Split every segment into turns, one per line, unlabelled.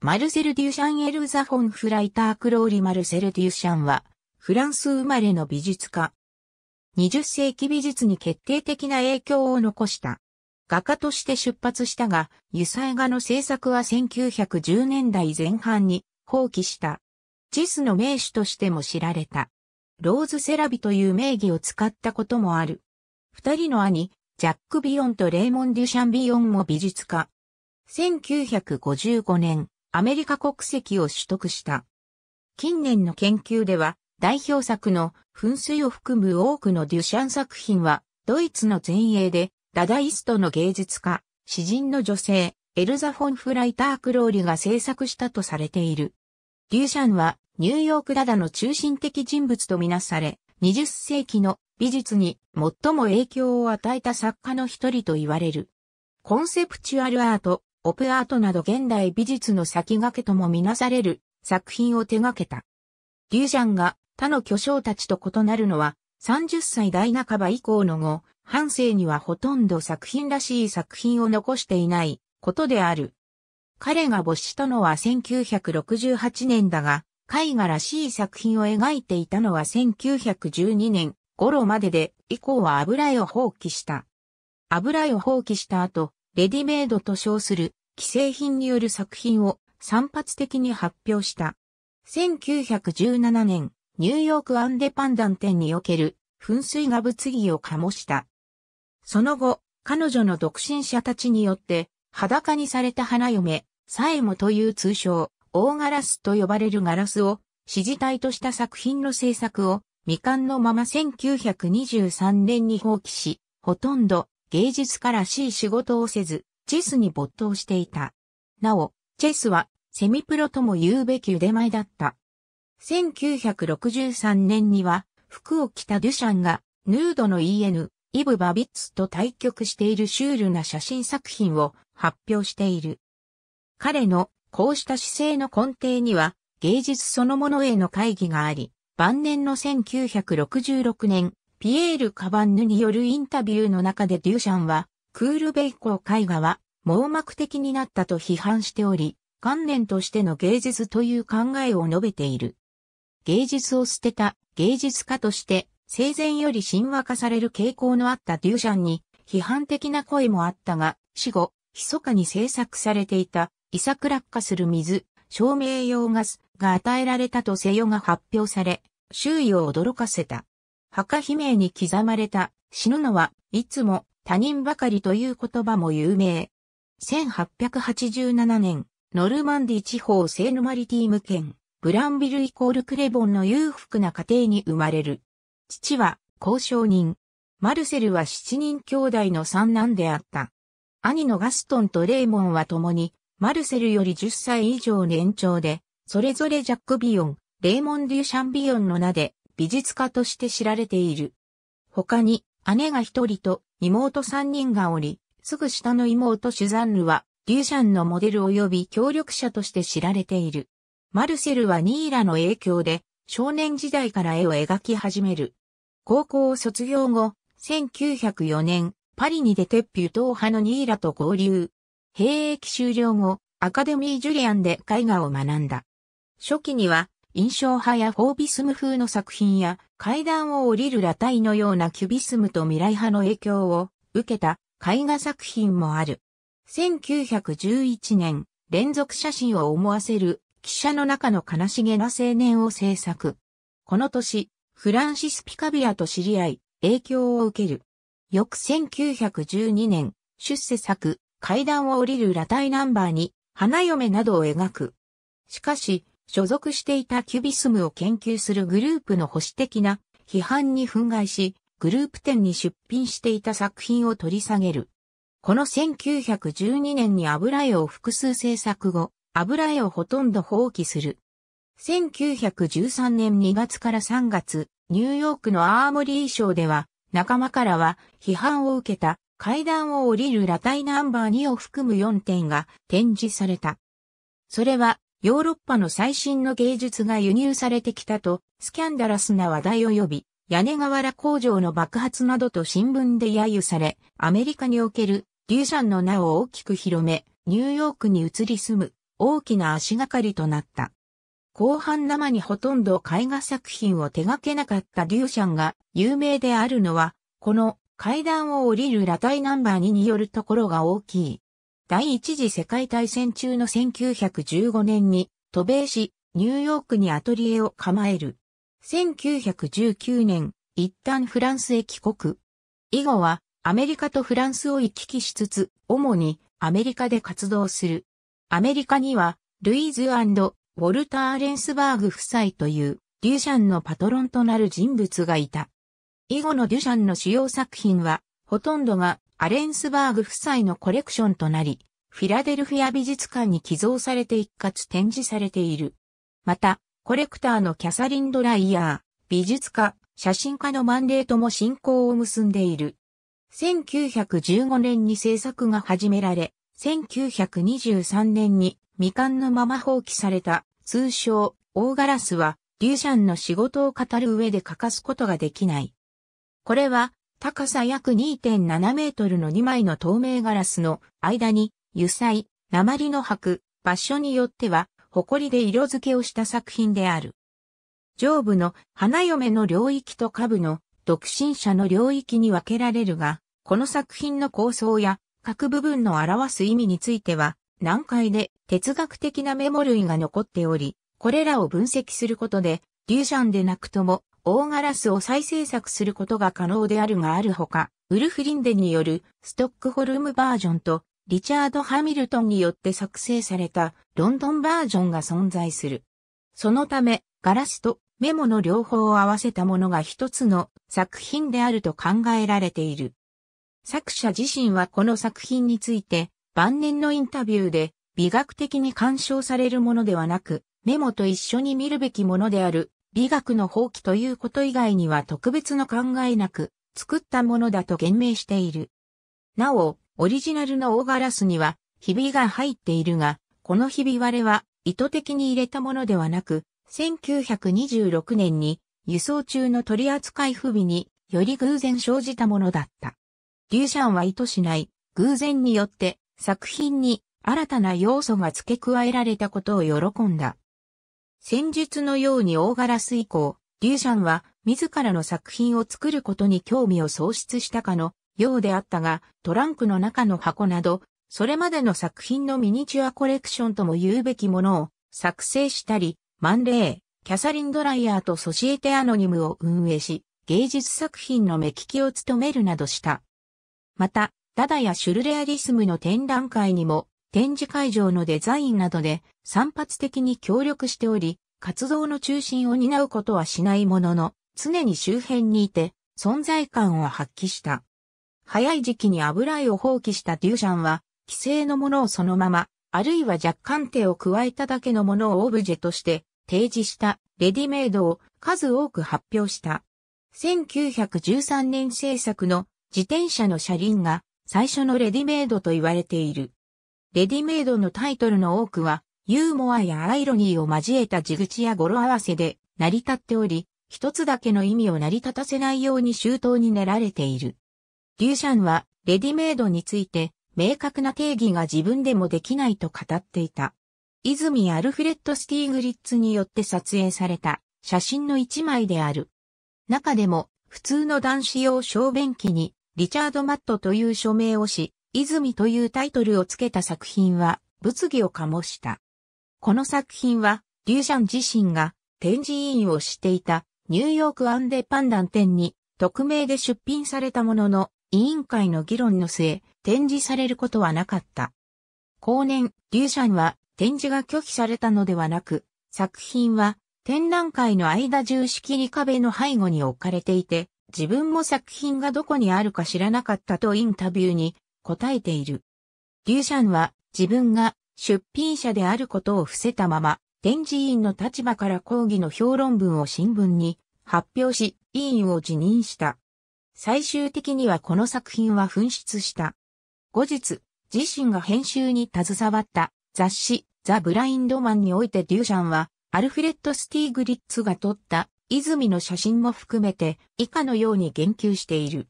マルセル・デューシャン・エルザ・フォン・フライター・クローリ・マルセル・デューシャンは、フランス生まれの美術家。20世紀美術に決定的な影響を残した。画家として出発したが、油彩画の制作は1910年代前半に放棄した。チスの名手としても知られた。ローズ・セラビという名義を使ったこともある。二人の兄、ジャック・ビヨンとレーモン・デュシャン・ビヨンも美術家。1955年、アメリカ国籍を取得した。近年の研究では、代表作の噴水を含む多くのデュシャン作品は、ドイツの前衛で、ダダイストの芸術家、詩人の女性、エルザ・フォン・フライター・クローリが制作したとされている。デュシャンは、ニューヨークダダの中心的人物とみなされ、20世紀の美術に最も影響を与えた作家の一人と言われる。コンセプチュアルアート、ポップアートなど現代美術の先駆けともみなされる作品を手掛けた。リュージャンが他の巨匠たちと異なるのは、30歳代半ば以降の後、半生にはほとんど作品らしい作品を残していないことである。彼が没したのは1968年だが、絵画らしい作品を描いていたのは1912年頃までで、以降は油絵を放棄した。油絵を放棄した後、レディメイドと称する既製品による作品を散発的に発表した。1917年、ニューヨークアンデパンダン店における噴水が物議を醸した。その後、彼女の独身者たちによって裸にされた花嫁、サエモという通称、大ガラスと呼ばれるガラスを支持体とした作品の制作を未完のまま1923年に放棄し、ほとんど芸術家らしい仕事をせず、チェスに没頭していた。なお、チェスはセミプロとも言うべき腕前だった。1963年には服を着たデュシャンがヌードの EN、イブ・バビッツと対局しているシュールな写真作品を発表している。彼のこうした姿勢の根底には芸術そのものへの会議があり、晩年の1966年、ピエール・カバンヌによるインタビューの中でデュシャンは、クールベイコー絵画は網膜的になったと批判しており、観念としての芸術という考えを述べている。芸術を捨てた芸術家として生前より神話化される傾向のあったデューシャンに批判的な声もあったが、死後、密かに制作されていたイクラッカする水、照明用ガスが与えられたとせよが発表され、周囲を驚かせた。墓碑銘に刻まれた死ぬのはいつも他人ばかりという言葉も有名。1887年、ノルマンディ地方セーヌマリティーム県、ブランビルイコールクレボンの裕福な家庭に生まれる。父は交渉人。マルセルは七人兄弟の三男であった。兄のガストンとレーモンは共に、マルセルより10歳以上年長で、それぞれジャック・ビヨン、レーモン・デュ・シャンビヨンの名で美術家として知られている。他に、姉が一人と妹三人がおり、すぐ下の妹シュザンヌは、リュシャンのモデル及び協力者として知られている。マルセルはニーラの影響で、少年時代から絵を描き始める。高校を卒業後、1904年、パリに出てピュトー派のニーラと合流。兵役終了後、アカデミー・ジュリアンで絵画を学んだ。初期には、印象派やフォービスム風の作品や階段を降りる裸体のようなキュビスムと未来派の影響を受けた絵画作品もある。1911年、連続写真を思わせる汽車の中の悲しげな青年を制作。この年、フランシス・ピカビラと知り合い、影響を受ける。翌1912年、出世作、階段を降りる裸体ナンバーに、花嫁などを描く。しかし、所属していたキュビスムを研究するグループの保守的な批判に憤慨し、グループ展に出品していた作品を取り下げる。この1912年に油絵を複数制作後、油絵をほとんど放棄する。1913年2月から3月、ニューヨークのアーモリー賞では、仲間からは批判を受けた階段を降りる裸体ナンバー2を含む4点が展示された。それはヨーロッパの最新の芸術が輸入されてきたと、スキャンダラスな話題を呼び、屋根瓦工場の爆発などと新聞で揶揄され、アメリカにおけるデューシャンの名を大きく広め、ニューヨークに移り住む大きな足がかりとなった。後半生にほとんど絵画作品を手掛けなかったデューシャンが有名であるのは、この階段を降りる裸体ナンバー2によるところが大きい。第一次世界大戦中の1915年に渡米し、ニューヨークにアトリエを構える。1919年、一旦フランスへ帰国。以後はアメリカとフランスを行き来しつつ、主にアメリカで活動する。アメリカには、ルイーズ・ウォルター・レンスバーグ夫妻という、デュシャンのパトロンとなる人物がいた。以後のデュシャンの主要作品は、ほとんどがアレンスバーグ夫妻のコレクションとなり、フィラデルフィア美術館に寄贈されて一括展示されている。また、コレクターのキャサリン・ドライヤー、美術家、写真家のマンデーとも進行を結んでいる。1915年に制作が始められ、1923年に未完のまま放棄された、通称、大ガラスは、リューシャンの仕事を語る上で欠かすことができない。これは、高さ約2.7メートルの2枚の透明ガラスの間に油彩、鉛の箔、場所によっては、埃で色付けをした作品である。上部の花嫁の領域と下部の独身者の領域に分けられるが、この作品の構想や各部分の表す意味については、難解で哲学的なメモ類が残っており、これらを分析することで、リュージャンでなくとも大ガラスを再制作することが可能であるがあるほか、ウルフリンデによるストックホルムバージョンとリチャード・ハミルトンによって作成されたロンドンバージョンが存在する。そのため、ガラスとメモの両方を合わせたものが一つの作品であると考えられている。作者自身はこの作品について晩年のインタビューで美学的に鑑賞されるものではなく、メモと一緒に見るべきものである美学の放棄ということ以外には特別の考えなく、作ったものだと言明している。なお、オリジナルの大ガラスには、ひびが入っているが、このひび割れは意図的に入れたものではなく、1926年に輸送中の取扱不備により偶然生じたものだった。リューシャンは意図しない偶然によって作品に新たな要素が付け加えられたことを喜んだ。戦術のように大ガラス以降、リューシャンは自らの作品を作ることに興味を喪失したかのようであったが、トランクの中の箱など、それまでの作品のミニチュアコレクションとも言うべきものを作成したり、マンレー、キャサリン・ドライヤーとソシエテ・アノニムを運営し、芸術作品の目利きを務めるなどした。また、ダダやシュルレアリスムの展覧会にも展示会場のデザインなどで散発的に協力しており、活動の中心を担うことはしないものの、常に周辺にいて存在感を発揮した。早い時期に油絵を放棄したデューシャンは、既成のものをそのまま、あるいは若干手を加えただけのものをオブジェとして提示したレディメイドを数多く発表した。1913年製作の自転車の車輪が最初のレディメイドと言われている。レディメイドのタイトルの多くは、ユーモアやアイロニーを交えた地口や語呂合わせで成り立っており、一つだけの意味を成り立たせないように周到に練られている。リューシャンは、レディメイドについて、明確な定義が自分でもできないと語っていた。泉アルフレッド・スティーグリッツによって撮影された写真の一枚である。中でも、普通の男子用小便器に、リチャード・マットという署名をし、泉というタイトルをつけた作品は物議を醸した。この作品は、リューシャン自身が展示委員をしていたニューヨークアンデパンダン展に匿名で出品されたものの、委員会の議論の末、展示されることはなかった。後年、リューシャンは展示が拒否されたのではなく、作品は展覧会の間中仕切り壁の背後に置かれていて、自分も作品がどこにあるか知らなかったとインタビューに答えている。リューシャンは自分が出品者であることを伏せたまま、展示委員の立場から抗議の評論文を新聞に発表し、委員を辞任した。最終的にはこの作品は紛失した。後日、自身が編集に携わった雑誌ザ・ブラインドマンにおいてデューシャンは、アルフレッド・スティーグリッツが撮った泉の写真も含めて以下のように言及している。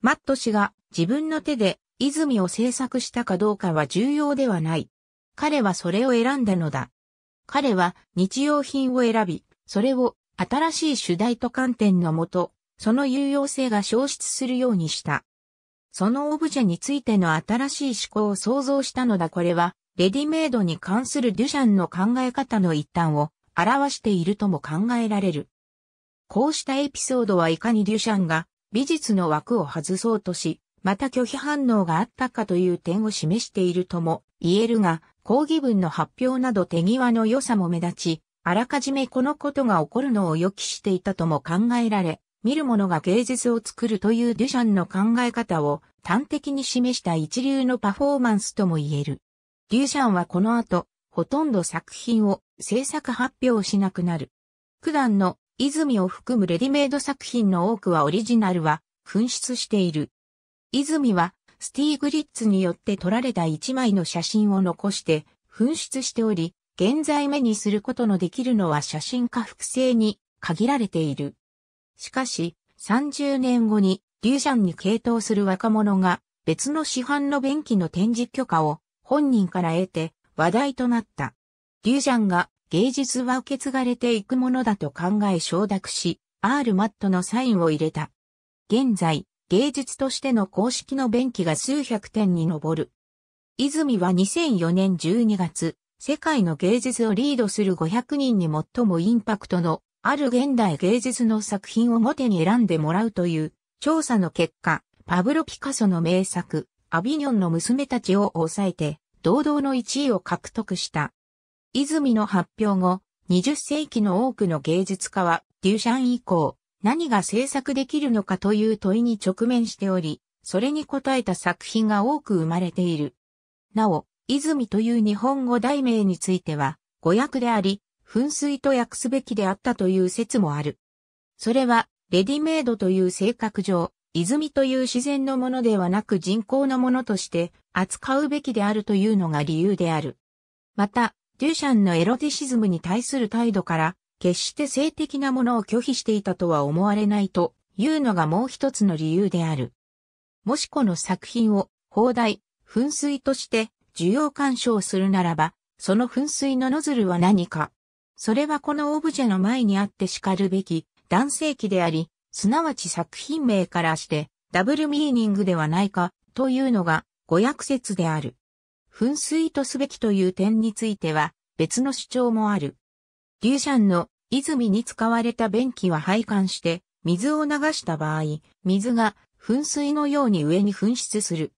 マット氏が自分の手で泉を制作したかどうかは重要ではない。彼はそれを選んだのだ。彼は日用品を選び、それを新しい主題と観点のもと、その有用性が消失するようにした。そのオブジェについての新しい思考を創造したのだこれは、レディメイドに関するデュシャンの考え方の一端を表しているとも考えられる。こうしたエピソードはいかにデュシャンが美術の枠を外そうとし、また拒否反応があったかという点を示しているとも言えるが、抗議文の発表など手際の良さも目立ち、あらかじめこのことが起こるのを予期していたとも考えられ、見る者が芸術を作るというデュシャンの考え方を端的に示した一流のパフォーマンスとも言える。デュシャンはこの後、ほとんど作品を制作発表しなくなる。九段の泉を含むレディメイド作品の多くはオリジナルは紛失している。泉は、スティーグリッツによって撮られた一枚の写真を残して紛失しており、現在目にすることのできるのは写真家複製に限られている。しかし、30年後に、リュージャンに傾倒する若者が、別の市販の便器の展示許可を本人から得て話題となった。リュージャンが芸術は受け継がれていくものだと考え承諾し、アール・マットのサインを入れた。現在、芸術としての公式の弁記が数百点に上る。泉は2004年12月、世界の芸術をリードする500人に最もインパクトのある現代芸術の作品を表に選んでもらうという調査の結果、パブロ・ピカソの名作、アビニョンの娘たちを抑えて、堂々の1位を獲得した。泉の発表後、20世紀の多くの芸術家は、デュシャン以降、何が制作できるのかという問いに直面しており、それに答えた作品が多く生まれている。なお、泉という日本語題名については、語訳であり、噴水と訳すべきであったという説もある。それは、レディメイドという性格上、泉という自然のものではなく人工のものとして扱うべきであるというのが理由である。また、デュシャンのエロティシズムに対する態度から、決して性的なものを拒否していたとは思われないというのがもう一つの理由である。もしこの作品を放題、噴水として需要鑑賞するならば、その噴水のノズルは何か。それはこのオブジェの前にあって叱るべき男性器であり、すなわち作品名からしてダブルミーニングではないかというのが語訳説である。噴水とすべきという点については別の主張もある。ーシャンの泉に使われた便器は配管して、水を流した場合、水が噴水のように上に噴出する。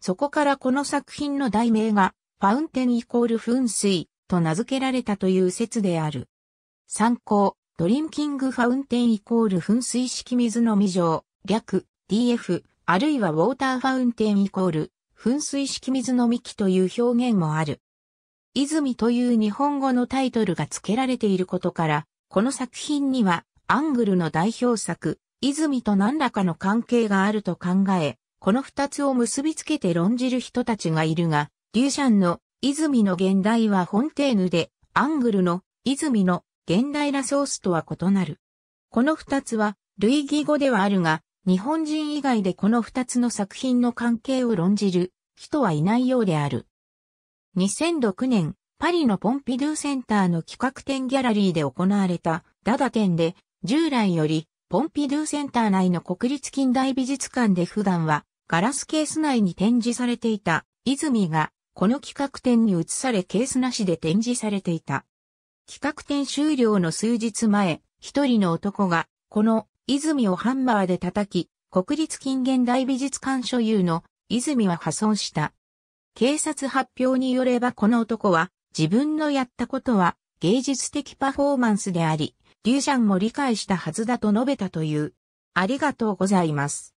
そこからこの作品の題名が、ファウンテンイコール噴水と名付けられたという説である。参考、ドリンキングファウンテンイコール噴水式水の未上、略、DF、あるいはウォーターファウンテンイコール、噴水式水の幹という表現もある。泉という日本語のタイトルが付けられていることから、この作品には、アングルの代表作、泉と何らかの関係があると考え、この二つを結びつけて論じる人たちがいるが、リューシャンの泉の現代はフォンテーヌで、アングルの泉の現代ラソースとは異なる。この二つは類義語ではあるが、日本人以外でこの二つの作品の関係を論じる人はいないようである。2006年、パリのポンピドゥセンターの企画展ギャラリーで行われたダダ展で、従来よりポンピドゥセンター内の国立近代美術館で普段はガラスケース内に展示されていた泉がこの企画展に移されケースなしで展示されていた。企画展終了の数日前、一人の男がこの泉をハンマーで叩き、国立近現代美術館所有の泉は破損した。警察発表によればこの男は、自分のやったことは芸術的パフォーマンスであり、リューシャンも理解したはずだと述べたという。ありがとうございます。